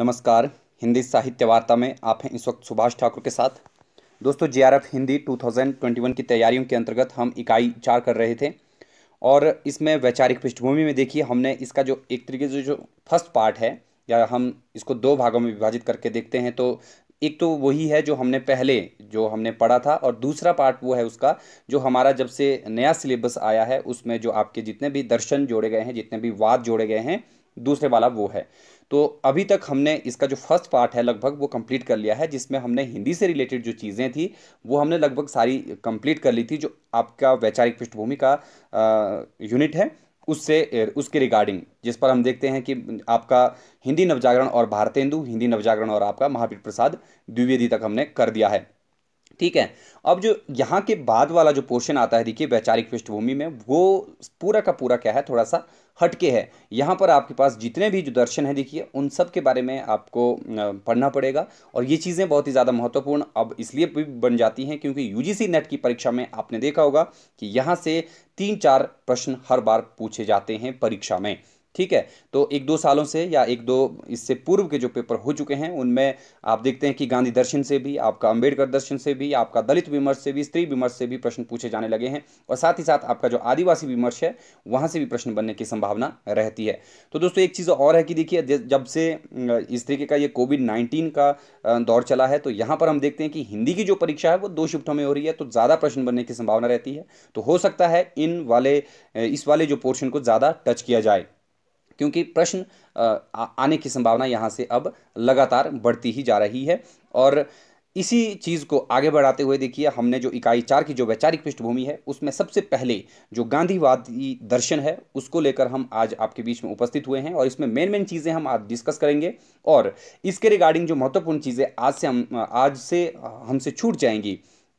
नमस्कार हिंदी साहित्य वार्ता में आप हैं इस वक्त सुभाष ठाकुर के साथ दोस्तों जे हिंदी 2021 की तैयारियों के अंतर्गत हम इकाई चार कर रहे थे और इसमें वैचारिक पृष्ठभूमि में देखिए हमने इसका जो एक तरीके से जो फर्स्ट पार्ट है या हम इसको दो भागों में विभाजित करके देखते हैं तो एक तो वही है जो हमने पहले जो हमने पढ़ा था और दूसरा पार्ट वो है उसका जो हमारा जब से नया सिलेबस आया है उसमें जो आपके जितने भी दर्शन जोड़े गए हैं जितने भी वाद जोड़े गए हैं दूसरे वाला वो है तो अभी तक हमने इसका जो फर्स्ट पार्ट है लगभग वो कंप्लीट कर लिया है जिसमें हमने हिंदी से रिलेटेड जो चीज़ें थी वो हमने लगभग सारी कंप्लीट कर ली थी जो आपका वैचारिक पृष्ठभूमि का यूनिट है उससे उसके रिगार्डिंग जिस पर हम देखते हैं कि आपका हिंदी नवजागरण और भारतेंदु हिंदी नवजागरण और आपका महावीर प्रसाद द्विवेदी तक हमने कर दिया है ठीक है अब जो यहाँ के बाद वाला जो पोर्शन आता है देखिए वैचारिक पृष्ठभूमि में वो पूरा का पूरा क्या है थोड़ा सा हटके है यहाँ पर आपके पास जितने भी जो दर्शन है देखिए उन सब के बारे में आपको पढ़ना पड़ेगा और ये चीज़ें बहुत ही ज़्यादा महत्वपूर्ण अब इसलिए भी बन जाती हैं क्योंकि यू नेट की परीक्षा में आपने देखा होगा कि यहाँ से तीन चार प्रश्न हर बार पूछे जाते हैं परीक्षा में ठीक है तो एक दो सालों से या एक दो इससे पूर्व के जो पेपर हो चुके हैं उनमें आप देखते हैं कि गांधी दर्शन से भी आपका अंबेडकर दर्शन से भी आपका दलित विमर्श से भी स्त्री विमर्श से भी प्रश्न पूछे जाने लगे हैं और साथ ही साथ आपका जो आदिवासी विमर्श है वहाँ से भी प्रश्न बनने की संभावना रहती है तो दोस्तों एक चीज़ और है कि देखिए जब से इस तरीके का ये कोविड नाइन्टीन का दौर चला है तो यहाँ पर हम देखते हैं कि हिंदी की जो परीक्षा है वो दो शिफ्टों में हो रही है तो ज़्यादा प्रश्न बनने की संभावना रहती है तो हो सकता है इन वाले इस वाले जो पोर्शन को ज़्यादा टच किया जाए क्योंकि प्रश्न आने की संभावना यहाँ से अब लगातार बढ़ती ही जा रही है और इसी चीज़ को आगे बढ़ाते हुए देखिए हमने जो इकाई चार की जो वैचारिक पृष्ठभूमि है उसमें सबसे पहले जो गांधीवादी दर्शन है उसको लेकर हम आज आपके बीच में उपस्थित हुए हैं और इसमें मेन मेन चीज़ें हम आज डिस्कस करेंगे और इसके रिगार्डिंग जो महत्वपूर्ण चीज़ें आज से हम आज से हमसे छूट जाएंगी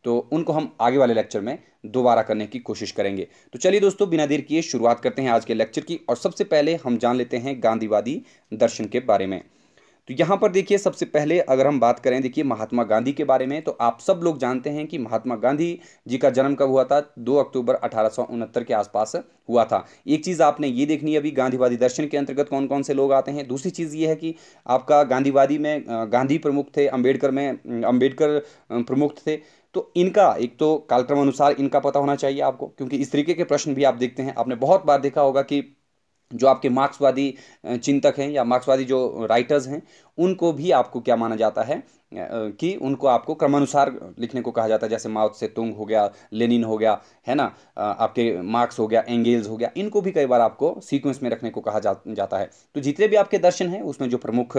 तो उनको हम आगे वाले लेक्चर में दोबारा करने की कोशिश करेंगे तो चलिए दोस्तों बिना देर किए शुरुआत करते हैं आज के लेक्चर की और सबसे पहले हम जान लेते हैं गांधीवादी दर्शन के बारे में तो यहाँ पर देखिए सबसे पहले अगर हम बात करें देखिए महात्मा गांधी के बारे में तो आप सब लोग जानते हैं कि महात्मा गांधी जी का जन्म कब हुआ था 2 अक्टूबर अठारह के आसपास हुआ था एक चीज़ आपने ये देखनी है अभी गांधीवादी दर्शन के अंतर्गत कौन कौन से लोग आते हैं दूसरी चीज़ ये है कि आपका गांधीवादी में गांधी प्रमुख थे अम्बेडकर में अम्बेडकर प्रमुख थे तो इनका एक तो कालक्रम अनुसार इनका पता होना चाहिए आपको क्योंकि इस तरीके के प्रश्न भी आप देखते हैं आपने बहुत बार देखा होगा कि जो आपके मार्क्सवादी चिंतक हैं या मार्क्सवादी जो राइटर्स हैं उनको भी आपको क्या माना जाता है कि उनको आपको क्रमानुसार लिखने को कहा जाता है जैसे माउथ से तुंग हो गया लेनिन हो गया है ना आपके मार्क्स हो गया एंगेल्स हो गया इनको भी कई बार आपको सीक्वेंस में रखने को कहा जा, जाता है तो जितने भी आपके दर्शन हैं उसमें जो प्रमुख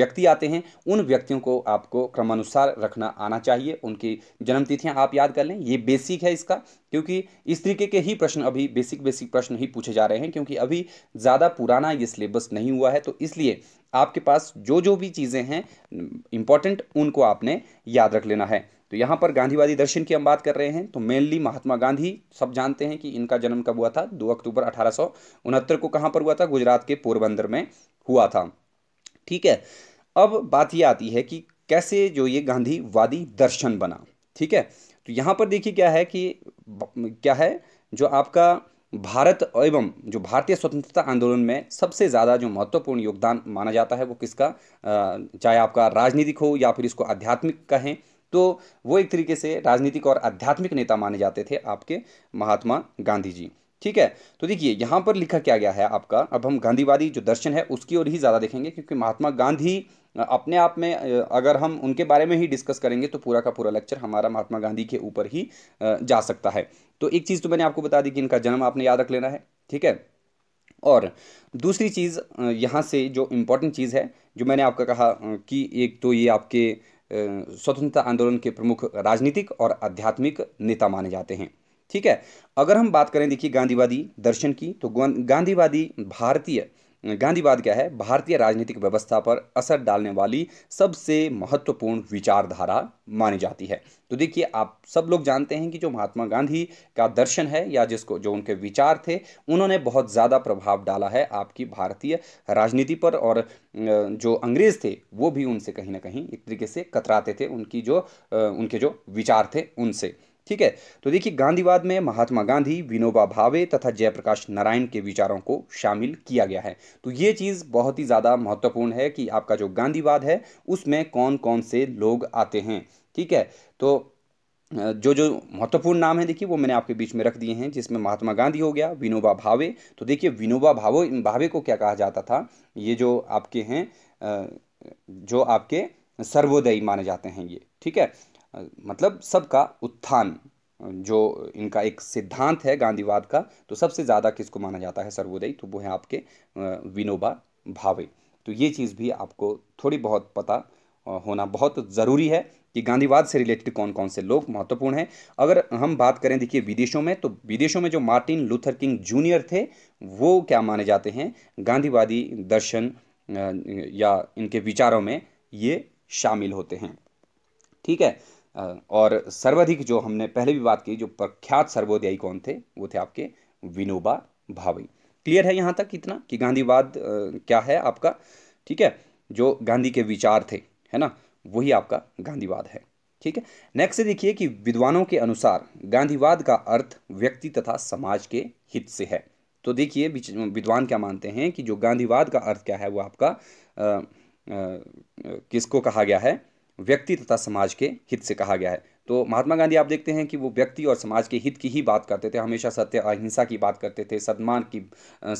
व्यक्ति आते हैं उन व्यक्तियों को आपको क्रमानुसार रखना आना चाहिए उनकी जन्मतिथियाँ आप याद कर लें ये बेसिक है इसका क्योंकि इस तरीके के ही प्रश्न अभी बेसिक बेसिक प्रश्न ही पूछे जा रहे हैं क्योंकि अभी ज़्यादा पुराना ये सिलेबस नहीं हुआ है तो इसलिए आपके पास जो जो भी चीज़ें हैं इम्पॉर्टेंट उनको आपने याद रख लेना है तो यहाँ पर गांधीवादी दर्शन की हम बात कर रहे हैं तो मेनली महात्मा गांधी सब जानते हैं कि इनका जन्म कब हुआ था 2 अक्टूबर अठारह को कहाँ पर हुआ था गुजरात के पोरबंदर में हुआ था ठीक है अब बात यह आती है कि कैसे जो ये गांधीवादी दर्शन बना ठीक है तो यहाँ पर देखिए क्या है कि क्या है जो आपका भारत एवं जो भारतीय स्वतंत्रता आंदोलन में सबसे ज़्यादा जो महत्वपूर्ण योगदान माना जाता है वो किसका चाहे आपका राजनीतिक हो या फिर इसको आध्यात्मिक कहें तो वो एक तरीके से राजनीतिक और आध्यात्मिक नेता माने जाते थे आपके महात्मा गांधी जी ठीक है तो देखिए यहाँ पर लिखा क्या गया है आपका अब हम गांधीवादी जो दर्शन है उसकी ओर ही ज़्यादा देखेंगे क्योंकि महात्मा गांधी अपने आप में अगर हम उनके बारे में ही डिस्कस करेंगे तो पूरा का पूरा लेक्चर हमारा महात्मा गांधी के ऊपर ही जा सकता है तो एक चीज़ तो मैंने आपको बता दी कि इनका जन्म आपने याद रख लेना है ठीक है और दूसरी चीज़ यहाँ से जो इम्पोर्टेंट चीज़ है जो मैंने आपका कहा कि एक तो ये आपके स्वतंत्रता आंदोलन के प्रमुख राजनीतिक और आध्यात्मिक नेता माने जाते हैं ठीक है अगर हम बात करें देखिए गांधीवादी दर्शन की तो गांधीवादी भारतीय गांधीवाद क्या है भारतीय राजनीतिक व्यवस्था पर असर डालने वाली सबसे महत्वपूर्ण विचारधारा मानी जाती है तो देखिए आप सब लोग जानते हैं कि जो महात्मा गांधी का दर्शन है या जिसको जो उनके विचार थे उन्होंने बहुत ज़्यादा प्रभाव डाला है आपकी भारतीय राजनीति पर और जो अंग्रेज़ थे वो भी उनसे कहीं ना कहीं एक तरीके से कतराते थे उनकी जो उनके जो विचार थे उनसे ठीक है तो देखिए गांधीवाद में महात्मा गांधी विनोबा भावे तथा जयप्रकाश नारायण के विचारों को शामिल किया गया है तो ये चीज़ बहुत ही ज़्यादा महत्वपूर्ण है कि आपका जो गांधीवाद है उसमें कौन कौन से लोग आते हैं ठीक है तो जो जो महत्वपूर्ण नाम है देखिए वो मैंने आपके बीच में रख दिए हैं जिसमें महात्मा गांधी हो गया विनोबा भावे तो देखिए विनोबा भावे भावे को क्या कहा जाता था ये जो आपके हैं जो आपके सर्वोदयी माने जाते हैं ये ठीक है मतलब सबका उत्थान जो इनका एक सिद्धांत है गांधीवाद का तो सबसे ज़्यादा किसको माना जाता है सर्वोदय तो वो है आपके विनोबा भावे तो ये चीज़ भी आपको थोड़ी बहुत पता होना बहुत ज़रूरी है कि गांधीवाद से रिलेटेड कौन कौन से लोग महत्वपूर्ण हैं अगर हम बात करें देखिए विदेशों में तो विदेशों में जो मार्टिन लूथर किंग जूनियर थे वो क्या माने जाते हैं गांधीवादी दर्शन या इनके विचारों में ये शामिल होते हैं ठीक है और सर्वाधिक जो हमने पहले भी बात की जो प्रख्यात सर्वोदयी कौन थे वो थे आपके विनोबा भावे क्लियर है यहाँ तक कितना कि गांधीवाद क्या है आपका ठीक है जो गांधी के विचार थे है ना वही आपका गांधीवाद है ठीक है नेक्स्ट देखिए कि विद्वानों के अनुसार गांधीवाद का अर्थ व्यक्ति तथा समाज के हित से है तो देखिए विद्वान क्या मानते हैं कि जो गांधीवाद का अर्थ क्या है वो आपका आ, आ, किसको कहा गया है व्यक्ति तथा समाज के हित से कहा गया है तो महात्मा गांधी आप देखते हैं कि वो व्यक्ति और समाज के हित की ही बात करते थे हमेशा सत्य अहिंसा की बात करते थे सदमान की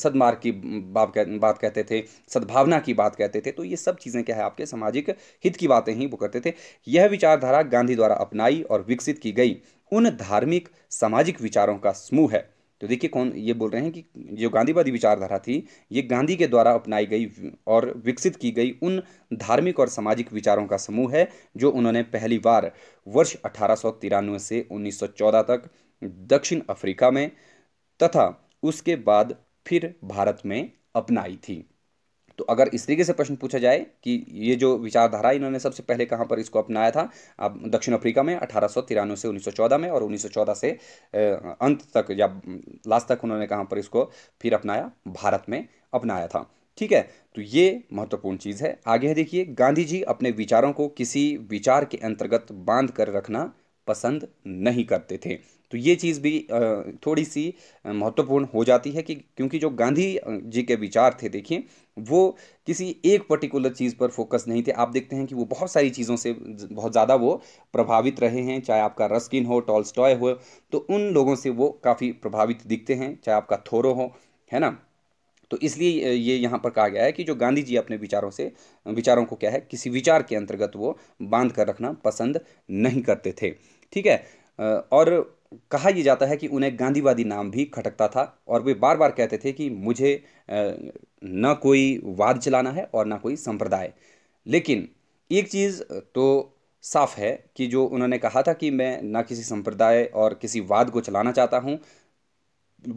सदमार्ग की बात कहते थे सद्भावना की बात कहते थे तो ये सब चीज़ें क्या है आपके सामाजिक हित की बातें ही वो करते थे यह विचारधारा गांधी द्वारा अपनाई और विकसित की गई उन धार्मिक सामाजिक विचारों का समूह है तो देखिए कौन ये बोल रहे हैं कि जो गांधीवादी विचारधारा थी ये गांधी के द्वारा अपनाई गई और विकसित की गई उन धार्मिक और सामाजिक विचारों का समूह है जो उन्होंने पहली बार वर्ष अठारह से 1914 तक दक्षिण अफ्रीका में तथा उसके बाद फिर भारत में अपनाई थी तो अगर इस तरीके से प्रश्न पूछा जाए कि ये जो विचारधारा इन्होंने सबसे पहले कहाँ पर इसको अपनाया था अब दक्षिण अफ्रीका में अठारह से 1914 में और 1914 से अंत तक या लास्ट तक उन्होंने कहाँ पर इसको फिर अपनाया भारत में अपनाया था ठीक है तो ये महत्वपूर्ण चीज़ है आगे है देखिए गांधी जी अपने विचारों को किसी विचार के अंतर्गत बांध कर रखना पसंद नहीं करते थे तो ये चीज़ भी थोड़ी सी महत्वपूर्ण हो जाती है कि क्योंकि जो गांधी जी के विचार थे देखिए वो किसी एक पर्टिकुलर चीज़ पर फोकस नहीं थे आप देखते हैं कि वो बहुत सारी चीज़ों से बहुत ज़्यादा वो प्रभावित रहे हैं चाहे आपका रस्किन हो स्टॉय हो तो उन लोगों से वो काफ़ी प्रभावित दिखते हैं चाहे आपका थोरो हो है ना तो इसलिए ये यहाँ पर कहा गया है कि जो गांधी जी अपने विचारों से विचारों को क्या है किसी विचार के अंतर्गत वो बांध कर रखना पसंद नहीं करते थे ठीक है और कहा यह जाता है कि उन्हें गांधीवादी नाम भी खटकता था और वे बार बार कहते थे कि मुझे न कोई वाद चलाना है और ना कोई संप्रदाय लेकिन एक चीज़ तो साफ है कि जो उन्होंने कहा था कि मैं ना किसी संप्रदाय और किसी वाद को चलाना चाहता हूँ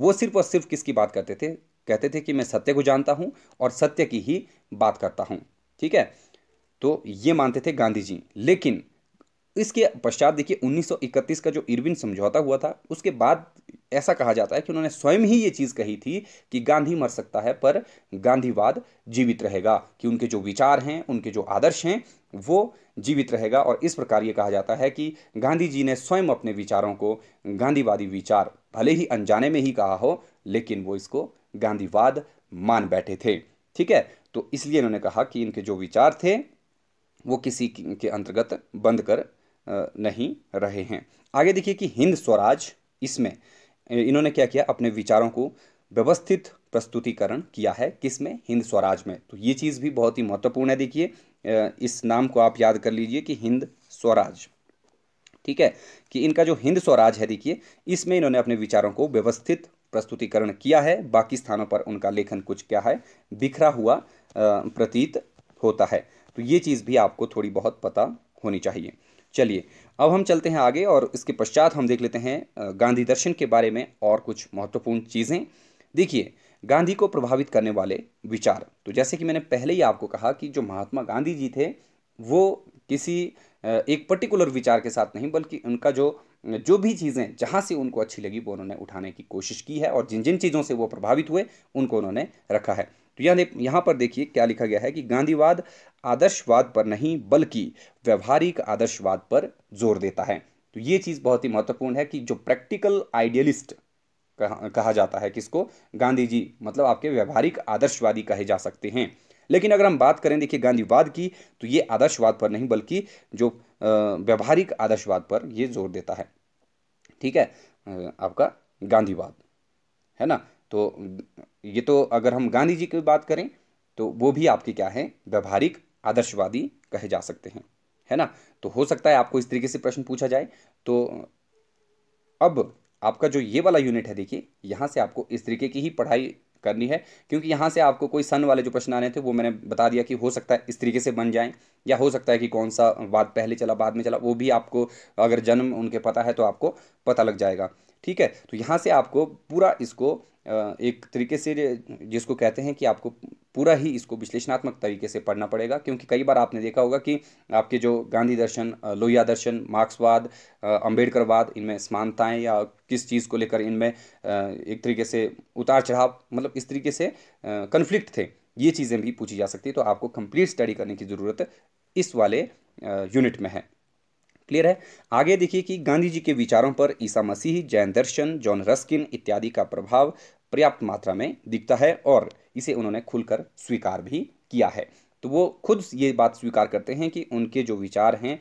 वो सिर्फ और सिर्फ किसकी बात करते थे कहते थे कि मैं सत्य को जानता हूँ और सत्य की ही बात करता हूँ ठीक है तो ये मानते थे गांधी जी लेकिन इसके पश्चात देखिए 1931 का जो इरविन समझौता हुआ था उसके बाद ऐसा कहा जाता है कि उन्होंने स्वयं ही ये चीज़ कही थी कि गांधी मर सकता है पर गांधीवाद जीवित रहेगा कि उनके जो विचार हैं उनके जो आदर्श हैं वो जीवित रहेगा और इस प्रकार ये कहा जाता है कि गांधी जी ने स्वयं अपने विचारों को गांधीवादी विचार भले ही अनजाने में ही कहा हो लेकिन वो इसको गांधीवाद मान बैठे थे ठीक है तो इसलिए उन्होंने कहा कि इनके जो विचार थे वो किसी के अंतर्गत बंद कर नहीं रहे हैं आगे देखिए कि हिंद स्वराज इसमें इन्होंने क्या किया अपने विचारों को व्यवस्थित प्रस्तुतिकरण किया है किसमें हिंद स्वराज में तो ये चीज़ भी बहुत ही महत्वपूर्ण है देखिए इस नाम को आप याद कर लीजिए कि हिंद स्वराज ठीक है कि इनका जो हिंद स्वराज है देखिए इसमें इन्होंने अपने विचारों को व्यवस्थित प्रस्तुतिकरण किया है बाकी स्थानों पर उनका लेखन कुछ क्या है बिखरा हुआ प्रतीत होता है तो ये चीज़ भी आपको थोड़ी बहुत पता होनी चाहिए चलिए अब हम चलते हैं आगे और इसके पश्चात हम देख लेते हैं गांधी दर्शन के बारे में और कुछ महत्वपूर्ण चीज़ें देखिए गांधी को प्रभावित करने वाले विचार तो जैसे कि मैंने पहले ही आपको कहा कि जो महात्मा गांधी जी थे वो किसी एक पर्टिकुलर विचार के साथ नहीं बल्कि उनका जो जो भी चीज़ें जहाँ से उनको अच्छी लगी वो उन्होंने उठाने की कोशिश की है और जिन जिन चीज़ों से वो प्रभावित हुए उनको उन्होंने रखा है तो यहाँ यहाँ पर देखिए क्या लिखा गया है कि गांधीवाद आदर्शवाद पर नहीं बल्कि व्यवहारिक आदर्शवाद पर जोर देता है तो ये चीज़ बहुत ही महत्वपूर्ण है कि जो प्रैक्टिकल आइडियलिस्ट कहा, कहा जाता है किसको गांधी जी मतलब आपके व्यवहारिक आदर्शवादी कहे जा सकते हैं लेकिन अगर हम बात करें देखिए गांधीवाद की तो ये आदर्शवाद पर नहीं बल्कि जो व्यवहारिक आदर्शवाद पर ये जोर देता है ठीक है आपका गांधीवाद है ना तो ये तो अगर हम गांधी जी की बात करें तो वो भी आपके क्या हैं व्यवहारिक आदर्शवादी कहे जा सकते हैं है ना तो हो सकता है आपको इस तरीके से प्रश्न पूछा जाए तो अब आपका जो ये वाला यूनिट है देखिए यहाँ से आपको इस तरीके की ही पढ़ाई करनी है क्योंकि यहाँ से आपको कोई सन वाले जो प्रश्न आने थे वो मैंने बता दिया कि हो सकता है इस तरीके से बन जाएं या हो सकता है कि कौन सा बात पहले चला बाद में चला वो भी आपको अगर जन्म उनके पता है तो आपको पता लग जाएगा ठीक है तो यहाँ से आपको पूरा इसको एक तरीके से जिसको कहते हैं कि आपको पूरा ही इसको विश्लेषणात्मक तरीके से पढ़ना पड़ेगा क्योंकि कई बार आपने देखा होगा कि आपके जो गांधी दर्शन लोहिया दर्शन मार्क्सवाद अंबेडकरवाद इनमें समानताएं या किस चीज़ को लेकर इनमें एक तरीके से उतार चढ़ाव मतलब इस तरीके से कन्फ्लिक्ट थे ये चीज़ें भी पूछी जा सकती है तो आपको कंप्लीट स्टडी करने की ज़रूरत इस वाले यूनिट में है क्लियर है आगे देखिए कि गांधी जी के विचारों पर ईसा मसीह जैन दर्शन जॉन रस्किन इत्यादि का प्रभाव पर्याप्त मात्रा में दिखता है और इसे उन्होंने खुलकर स्वीकार भी किया है तो वो खुद ये बात स्वीकार करते हैं कि उनके जो विचार हैं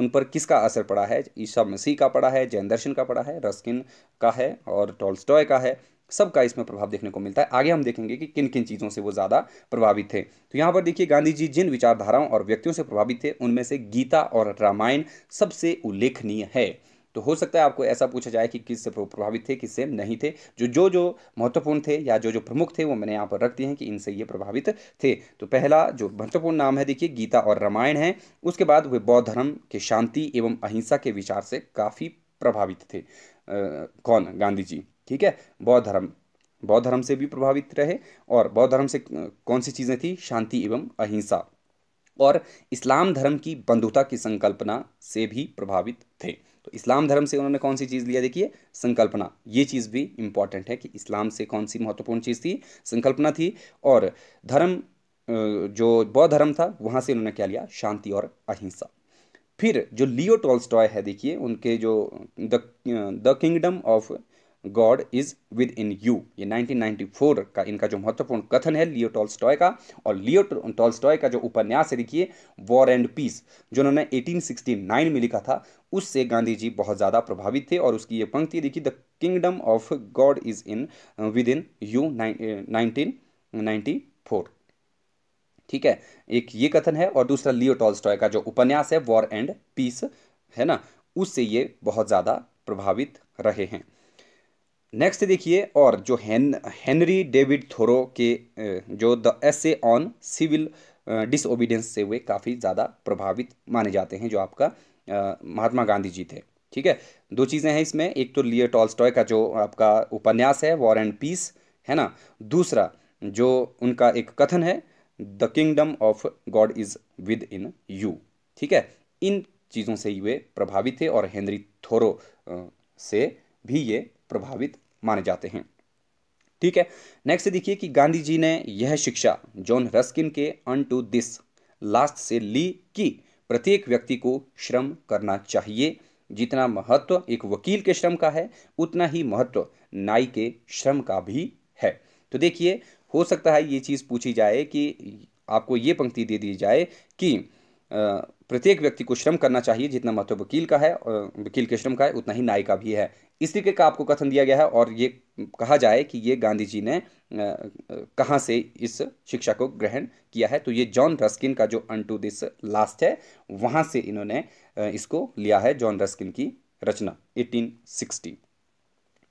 उन पर किसका असर पड़ा है ईसा मसीह का पड़ा है जैन दर्शन का पड़ा है रस्किन का है और टोल्स्टॉय का है सबका इसमें प्रभाव देखने को मिलता है आगे हम देखेंगे कि किन किन चीज़ों से वो ज़्यादा प्रभावित थे तो यहाँ पर देखिए गांधी जी जिन विचारधाराओं और व्यक्तियों से प्रभावित थे उनमें से गीता और रामायण सबसे उल्लेखनीय है तो हो सकता है आपको ऐसा पूछा जाए कि किससे प्रभावित थे किससे नहीं थे जो जो जो महत्वपूर्ण थे या जो जो प्रमुख थे वो मैंने यहाँ पर रख दिए हैं कि इनसे ये प्रभावित थे तो पहला जो महत्वपूर्ण नाम है देखिए गीता और रामायण है उसके बाद वे बौद्ध धर्म के शांति एवं अहिंसा के विचार से काफ़ी प्रभावित थे आ, कौन गांधी जी ठीक है बौद्ध धर्म बौद्ध धर्म से भी प्रभावित रहे और बौद्ध धर्म से कौन सी चीज़ें थी शांति एवं अहिंसा और इस्लाम धर्म की बंधुता की संकल्पना से भी प्रभावित थे तो इस्लाम धर्म से उन्होंने कौन सी चीज़ लिया देखिए संकल्पना ये चीज़ भी इम्पॉर्टेंट है कि इस्लाम से कौन सी महत्वपूर्ण चीज़ थी संकल्पना थी और धर्म जो बौद्ध धर्म था वहाँ से उन्होंने क्या लिया शांति और अहिंसा फिर जो लियो टोल्स्टॉय है देखिए उनके जो the kingdom of God is within you ये 1994 का इनका जो महत्वपूर्ण कथन है लियो स्टॉय का और लियो स्टॉय का जो उपन्यास है देखिए वॉर एंड पीस जो उन्होंने 1869 में लिखा था उससे गांधी जी बहुत ज़्यादा प्रभावित थे और उसकी ये पंक्ति देखिए the kingdom of God is in within you nineteen ठीक है एक ये कथन है और दूसरा लियो स्टॉय का जो उपन्यास है वॉर एंड पीस है ना उससे ये बहुत ज़्यादा प्रभावित रहे हैं नेक्स्ट देखिए और जो हैं हेनरी डेविड थोरो के जो the essay on civil disobedience से वे काफ़ी ज़्यादा प्रभावित माने जाते हैं जो आपका महात्मा गांधी जी थे ठीक है दो चीज़ें हैं इसमें एक तो लियो टॉल का जो आपका उपन्यास है वॉर एंड पीस है ना दूसरा जो उनका एक कथन है the kingdom of God is within you ठीक है इन चीज़ों से वे प्रभावित थे और हेनरी थोरो से भी ये प्रभावित माने जाते हैं ठीक है नेक्स्ट देखिए कि गांधी जी ने यह शिक्षा जॉन रस्किन के अन टू दिस लास्ट से ली कि प्रत्येक व्यक्ति को श्रम करना चाहिए जितना महत्व एक वकील के श्रम का है उतना ही महत्व नाई के श्रम का भी है तो देखिए हो सकता है ये चीज़ पूछी जाए कि आपको ये पंक्ति दे दी जाए कि प्रत्येक व्यक्ति को श्रम करना चाहिए जितना महत्व वकील का है और वकील के श्रम का है उतना ही न्याय का भी है इस तरीके का आपको कथन दिया गया है और ये कहा जाए कि ये गांधी जी ने कहाँ से इस शिक्षा को ग्रहण किया है तो ये जॉन रस्किन का जो अन टू दिस लास्ट है वहाँ से इन्होंने इसको लिया है जॉन रस्किन की रचना एटीन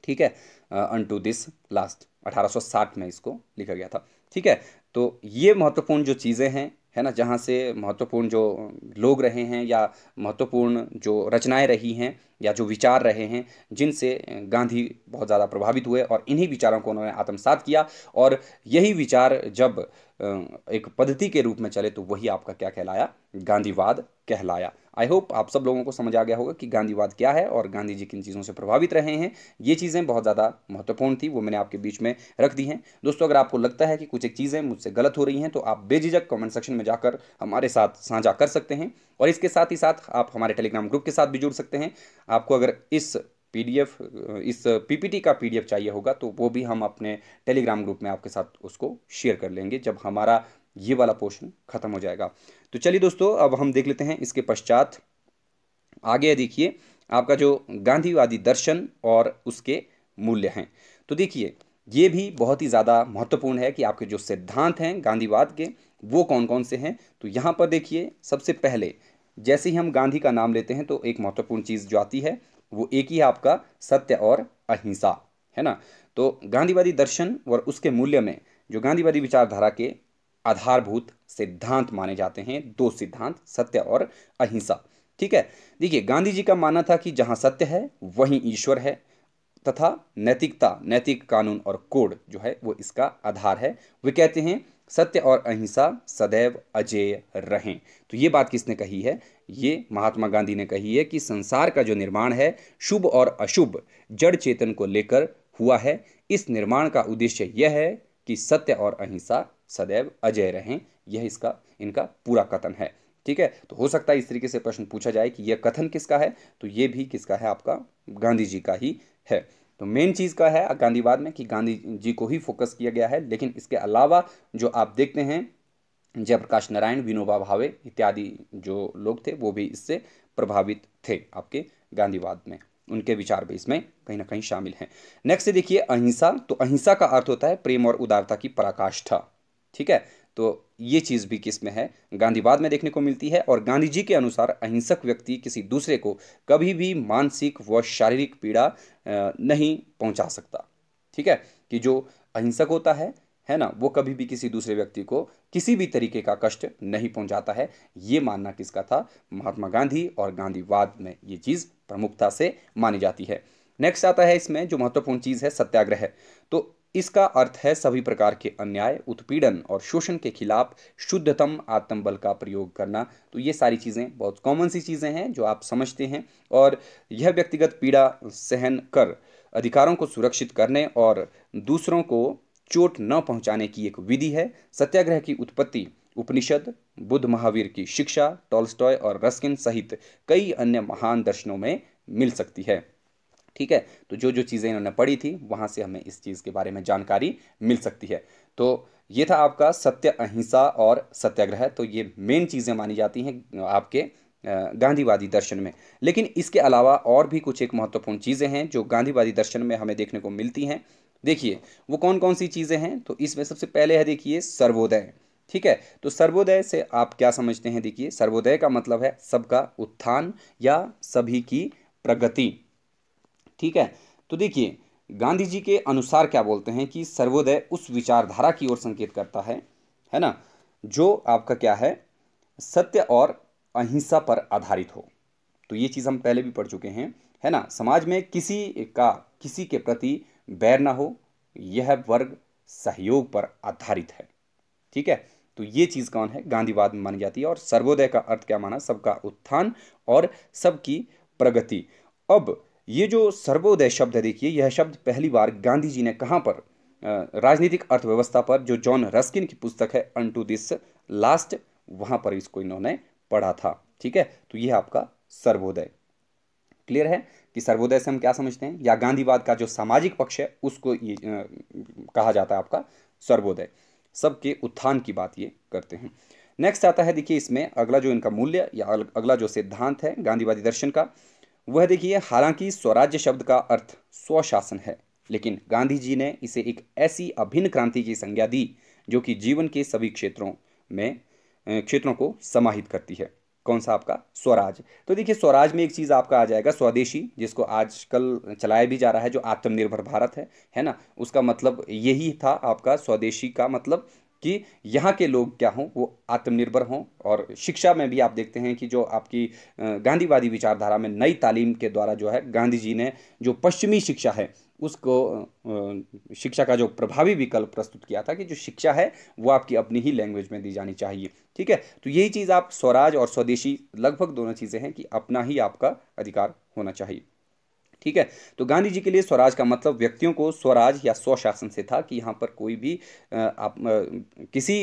ठीक है अन टू दिस लास्ट 1860 में इसको लिखा गया था ठीक है तो ये महत्वपूर्ण जो चीज़ें हैं है ना जहाँ से महत्वपूर्ण जो लोग रहे हैं या महत्वपूर्ण जो रचनाएं रही हैं या जो विचार रहे हैं जिनसे गांधी बहुत ज़्यादा प्रभावित हुए और इन्हीं विचारों को उन्होंने आत्मसात किया और यही विचार जब एक पद्धति के रूप में चले तो वही आपका क्या कहलाया गांधीवाद कहलाया आई होप आप सब लोगों को समझ आ गया होगा कि गांधीवाद क्या है और गांधी जी किन चीज़ों से प्रभावित रहे हैं ये चीज़ें बहुत ज़्यादा महत्वपूर्ण थी वो मैंने आपके बीच में रख दी हैं दोस्तों अगर आपको लगता है कि कुछ एक चीज़ें मुझसे गलत हो रही हैं तो आप बेझिझक कमेंट सेक्शन में जाकर हमारे साथ साझा कर सकते हैं और इसके साथ ही साथ आप हमारे टेलीग्राम ग्रुप के साथ भी जुड़ सकते हैं आपको अगर इस पीडीएफ इस पीपीटी का पीडीएफ चाहिए होगा तो वो भी हम अपने टेलीग्राम ग्रुप में आपके साथ उसको शेयर कर लेंगे जब हमारा ये वाला पोर्शन ख़त्म हो जाएगा तो चलिए दोस्तों अब हम देख लेते हैं इसके पश्चात आगे देखिए आपका जो गांधीवादी दर्शन और उसके मूल्य हैं तो देखिए ये भी बहुत ही ज़्यादा महत्वपूर्ण है कि आपके जो सिद्धांत हैं गांधीवाद के वो कौन कौन से हैं तो यहाँ पर देखिए सबसे पहले जैसे ही हम गांधी का नाम लेते हैं तो एक महत्वपूर्ण चीज़ जो आती है वो एक ही है आपका सत्य और अहिंसा है ना तो गांधीवादी दर्शन और उसके मूल्य में जो गांधीवादी विचारधारा के आधारभूत सिद्धांत माने जाते हैं दो सिद्धांत सत्य और अहिंसा ठीक है देखिए गांधी जी का मानना था कि जहाँ सत्य है वहीं ईश्वर है तथा नैतिकता नैतिक कानून और कोड जो है वो इसका आधार है वे कहते हैं सत्य और अहिंसा सदैव अजेय रहें तो ये बात किसने कही है ये महात्मा गांधी ने कही है कि संसार का जो निर्माण है शुभ और अशुभ जड़ चेतन को लेकर हुआ है इस निर्माण का उद्देश्य यह है कि सत्य और अहिंसा सदैव अजय रहें यह इसका इनका पूरा कथन है ठीक है तो हो सकता है इस तरीके से प्रश्न पूछा जाए कि यह कथन किसका है तो ये भी किसका है आपका गांधी जी का ही है तो मेन चीज़ का है गांधीवाद में कि गांधी जी को ही फोकस किया गया है लेकिन इसके अलावा जो आप देखते हैं जयप्रकाश नारायण विनोबा भावे इत्यादि जो लोग थे वो भी इससे प्रभावित थे आपके गांधीवाद में उनके विचार भी इसमें कहीं ना कहीं शामिल हैं नेक्स्ट देखिए अहिंसा तो अहिंसा का अर्थ होता है प्रेम और उदारता की पराकाष्ठा ठीक है तो ये चीज़ भी किस में है गांधीवाद में देखने को मिलती है और गांधी जी के अनुसार अहिंसक व्यक्ति किसी दूसरे को कभी भी मानसिक व शारीरिक पीड़ा नहीं पहुंचा सकता ठीक है कि जो अहिंसक होता है है ना वो कभी भी किसी दूसरे व्यक्ति को किसी भी तरीके का कष्ट नहीं पहुंचाता है ये मानना किसका था महात्मा गांधी और गांधीवाद में ये चीज़ प्रमुखता से मानी जाती है नेक्स्ट आता है इसमें जो महत्वपूर्ण चीज़ है सत्याग्रह तो इसका अर्थ है सभी प्रकार के अन्याय उत्पीड़न और शोषण के खिलाफ शुद्धतम आत्मबल का प्रयोग करना तो ये सारी चीज़ें बहुत कॉमन सी चीज़ें हैं जो आप समझते हैं और यह व्यक्तिगत पीड़ा सहन कर अधिकारों को सुरक्षित करने और दूसरों को चोट न पहुंचाने की एक विधि है सत्याग्रह की उत्पत्ति उपनिषद बुद्ध महावीर की शिक्षा टॉल्स्टॉय और रस्किन सहित कई अन्य महान दर्शनों में मिल सकती है ठीक है तो जो जो चीज़ें इन्होंने पढ़ी थी वहाँ से हमें इस चीज़ के बारे में जानकारी मिल सकती है तो ये था आपका सत्य अहिंसा और सत्याग्रह तो ये मेन चीज़ें मानी जाती हैं आपके गांधीवादी दर्शन में लेकिन इसके अलावा और भी कुछ एक महत्वपूर्ण चीज़ें हैं जो गांधीवादी दर्शन में हमें देखने को मिलती हैं देखिए वो कौन कौन सी चीज़ें हैं तो इसमें सबसे पहले है देखिए सर्वोदय ठीक है तो सर्वोदय से आप क्या समझते हैं देखिए सर्वोदय का मतलब है सबका उत्थान या सभी की प्रगति ठीक है तो देखिए गांधी जी के अनुसार क्या बोलते हैं कि सर्वोदय उस विचारधारा की ओर संकेत करता है है ना जो आपका क्या है सत्य और अहिंसा पर आधारित हो तो ये चीज़ हम पहले भी पढ़ चुके हैं है ना समाज में किसी का किसी के प्रति बैर ना हो यह वर्ग सहयोग पर आधारित है ठीक है तो ये चीज़ कौन है गांधीवाद में मानी जाती है और सर्वोदय का अर्थ क्या माना सबका उत्थान और सबकी प्रगति अब ये जो सर्वोदय शब्द है देखिए यह शब्द पहली बार गांधी जी ने कहाँ पर राजनीतिक अर्थव्यवस्था पर जो जॉन रस्किन की पुस्तक है अन टू दिस लास्ट वहाँ पर इसको इन्होंने पढ़ा था ठीक है तो यह आपका सर्वोदय क्लियर है कि सर्वोदय से हम क्या समझते हैं या गांधीवाद का जो सामाजिक पक्ष है उसको ये कहा जाता है आपका सर्वोदय सबके उत्थान की बात ये करते हैं नेक्स्ट आता है देखिए इसमें अगला जो इनका मूल्य या अगला जो सिद्धांत है गांधीवादी दर्शन का वह देखिए हालांकि स्वराज्य शब्द का अर्थ स्वशासन है लेकिन गांधी जी ने इसे एक ऐसी अभिन्न क्रांति की संज्ञा दी जो कि जीवन के सभी क्षेत्रों में क्षेत्रों को समाहित करती है कौन सा आपका स्वराज तो देखिए स्वराज में एक चीज़ आपका आ जाएगा स्वदेशी जिसको आजकल चलाया भी जा रहा है जो आत्मनिर्भर भारत है है ना उसका मतलब यही था आपका स्वदेशी का मतलब कि यहाँ के लोग क्या हों वो आत्मनिर्भर हों और शिक्षा में भी आप देखते हैं कि जो आपकी गांधीवादी विचारधारा में नई तालीम के द्वारा जो है गांधी जी ने जो पश्चिमी शिक्षा है उसको शिक्षा का जो प्रभावी विकल्प प्रस्तुत किया था कि जो शिक्षा है वो आपकी अपनी ही लैंग्वेज में दी जानी चाहिए ठीक है तो यही चीज़ आप स्वराज और स्वदेशी लगभग दोनों चीज़ें हैं कि अपना ही आपका अधिकार होना चाहिए ठीक है तो गांधी जी के लिए स्वराज का मतलब व्यक्तियों को स्वराज या स्वशासन से था कि यहाँ पर कोई भी आप किसी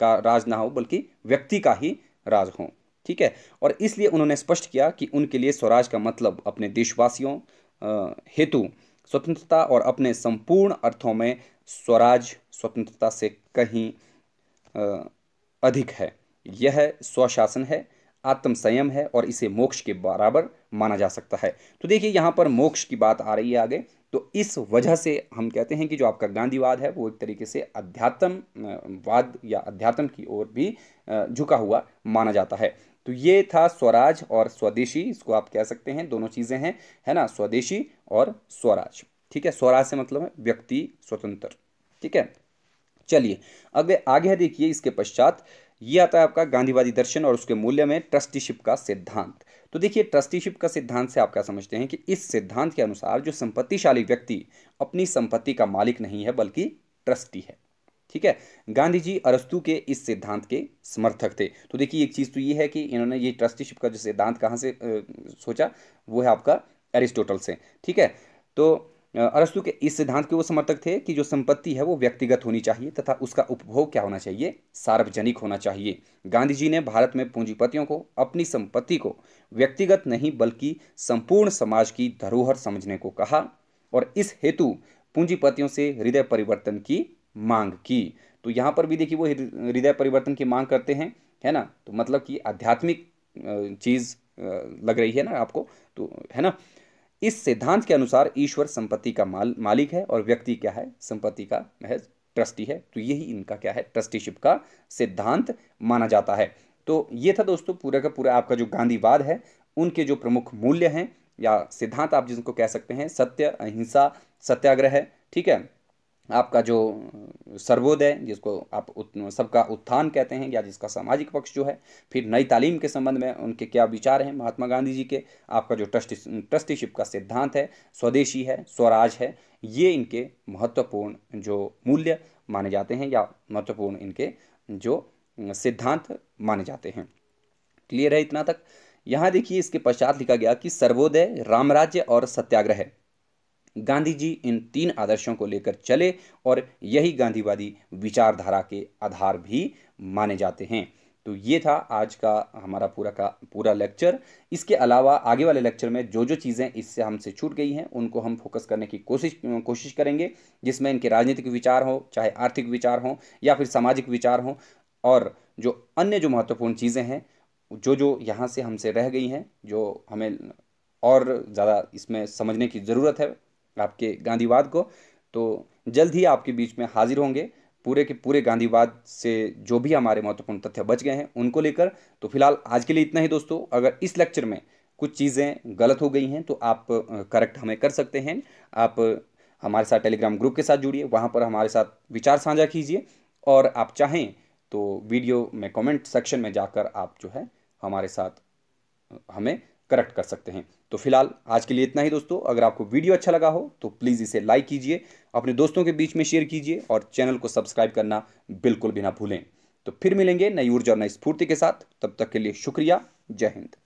का राज ना हो बल्कि व्यक्ति का ही राज हो ठीक है और इसलिए उन्होंने स्पष्ट किया कि उनके लिए स्वराज का मतलब अपने देशवासियों हेतु स्वतंत्रता और अपने संपूर्ण अर्थों में स्वराज स्वतंत्रता से कहीं अधिक है यह स्वशासन है आत्म संयम है और इसे मोक्ष के बराबर माना जा सकता है तो देखिए यहाँ पर मोक्ष की बात आ रही है आगे तो इस वजह से हम कहते हैं कि जो आपका गांधीवाद है वो एक तरीके से अध्यात्म वाद या अध्यात्म की ओर भी झुका हुआ माना जाता है तो ये था स्वराज और स्वदेशी इसको आप कह सकते हैं दोनों चीज़ें हैं है ना स्वदेशी और स्वराज ठीक है स्वराज से मतलब है व्यक्ति स्वतंत्र ठीक है चलिए अगले आगे देखिए इसके पश्चात ये आता है आपका गांधीवादी दर्शन और उसके मूल्य में ट्रस्टीशिप का सिद्धांत तो देखिए ट्रस्टीशिप का सिद्धांत से आप क्या समझते हैं कि इस सिद्धांत के अनुसार जो संपत्तिशाली व्यक्ति अपनी संपत्ति का मालिक नहीं है बल्कि ट्रस्टी है ठीक है गांधी जी अरस्तु के इस सिद्धांत के समर्थक थे तो देखिए एक चीज़ तो ये है कि इन्होंने ये ट्रस्टीशिप का जो सिद्धांत कहाँ से आ, सोचा वो है आपका एरिस्टोटल से ठीक है तो अरस्तु के इस सिद्धांत के वो समर्थक थे कि जो संपत्ति है वो व्यक्तिगत होनी चाहिए तथा उसका उपभोग क्या होना चाहिए सार्वजनिक होना चाहिए गांधी जी ने भारत में पूंजीपतियों को अपनी संपत्ति को व्यक्तिगत नहीं बल्कि संपूर्ण समाज की धरोहर समझने को कहा और इस हेतु पूंजीपतियों से हृदय परिवर्तन की मांग की तो यहाँ पर भी देखिए वो हृदय परिवर्तन की मांग करते हैं है ना तो मतलब कि आध्यात्मिक चीज़ लग रही है ना आपको तो है ना इस सिद्धांत के अनुसार ईश्वर संपत्ति का माल मालिक है और व्यक्ति क्या है संपत्ति का महज ट्रस्टी है तो यही इनका क्या है ट्रस्टीशिप का सिद्धांत माना जाता है तो ये था दोस्तों पूरा का पूरा आपका जो गांधीवाद है उनके जो प्रमुख मूल्य हैं या सिद्धांत आप जिनको कह सकते हैं सत्य अहिंसा सत्याग्रह ठीक है आपका जो सर्वोदय जिसको आप सबका उत्थान कहते हैं या जिसका सामाजिक पक्ष जो है फिर नई तालीम के संबंध में उनके क्या विचार हैं महात्मा गांधी जी के आपका जो ट्रस्ट ट्रस्टीशिप का सिद्धांत है स्वदेशी है स्वराज है ये इनके महत्वपूर्ण जो मूल्य माने जाते हैं या महत्वपूर्ण इनके जो सिद्धांत माने जाते हैं क्लियर है इतना तक यहाँ देखिए इसके पश्चात लिखा गया कि सर्वोदय रामराज्य और सत्याग्रह गांधी जी इन तीन आदर्शों को लेकर चले और यही गांधीवादी विचारधारा के आधार भी माने जाते हैं तो ये था आज का हमारा पूरा का पूरा लेक्चर इसके अलावा आगे वाले लेक्चर में जो जो चीज़ें इससे हमसे छूट गई हैं उनको हम फोकस करने की कोशिश कोशिश करेंगे जिसमें इनके राजनीतिक विचार हों चाहे आर्थिक विचार हों या फिर सामाजिक विचार हों और जो अन्य जो महत्वपूर्ण चीज़ें हैं जो जो यहाँ से हमसे रह गई हैं जो हमें और ज़्यादा इसमें समझने की ज़रूरत है आपके गांधीवाद को तो जल्द ही आपके बीच में हाजिर होंगे पूरे के पूरे गांधीवाद से जो भी हमारे महत्वपूर्ण तथ्य बच गए हैं उनको लेकर तो फिलहाल आज के लिए इतना ही दोस्तों अगर इस लेक्चर में कुछ चीज़ें गलत हो गई हैं तो आप करेक्ट हमें कर सकते हैं आप हमारे साथ टेलीग्राम ग्रुप के साथ जुड़िए वहाँ पर हमारे साथ विचार साझा कीजिए और आप चाहें तो वीडियो में कमेंट सेक्शन में जाकर आप जो है हमारे साथ हमें करेक्ट कर सकते हैं तो फिलहाल आज के लिए इतना ही दोस्तों अगर आपको वीडियो अच्छा लगा हो तो प्लीज़ इसे लाइक कीजिए अपने दोस्तों के बीच में शेयर कीजिए और चैनल को सब्सक्राइब करना बिल्कुल भी ना भूलें तो फिर मिलेंगे नई ऊर्जा और नई स्फूर्ति के साथ तब तक के लिए शुक्रिया जय हिंद